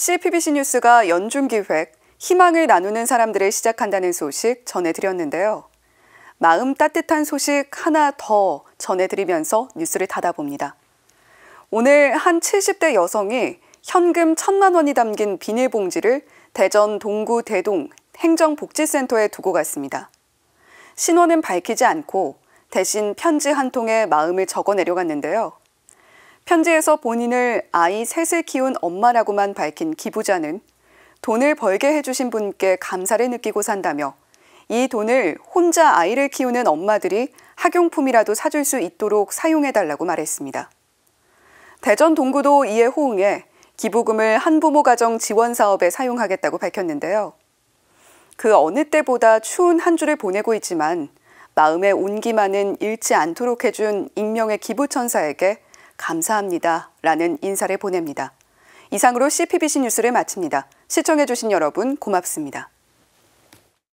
CPBC 뉴스가 연중 기획 희망을 나누는 사람들을 시작한다는 소식 전해드렸는데요. 마음 따뜻한 소식 하나 더 전해드리면서 뉴스를 닫아봅니다. 오늘 한 70대 여성이 현금 천만 원이 담긴 비닐봉지를 대전 동구 대동 행정복지센터에 두고 갔습니다. 신원은 밝히지 않고 대신 편지 한 통에 마음을 적어 내려갔는데요. 편지에서 본인을 아이 셋을 키운 엄마라고만 밝힌 기부자는 돈을 벌게 해주신 분께 감사를 느끼고 산다며 이 돈을 혼자 아이를 키우는 엄마들이 학용품이라도 사줄 수 있도록 사용해달라고 말했습니다. 대전 동구도 이에 호응해 기부금을 한부모 가정 지원 사업에 사용하겠다고 밝혔는데요. 그 어느 때보다 추운 한 주를 보내고 있지만 마음의 온기만은 잃지 않도록 해준 익명의 기부천사에게 감사합니다. 라는 인사를 보냅니다. 이상으로 CPBC 뉴스를 마칩니다. 시청해주신 여러분 고맙습니다.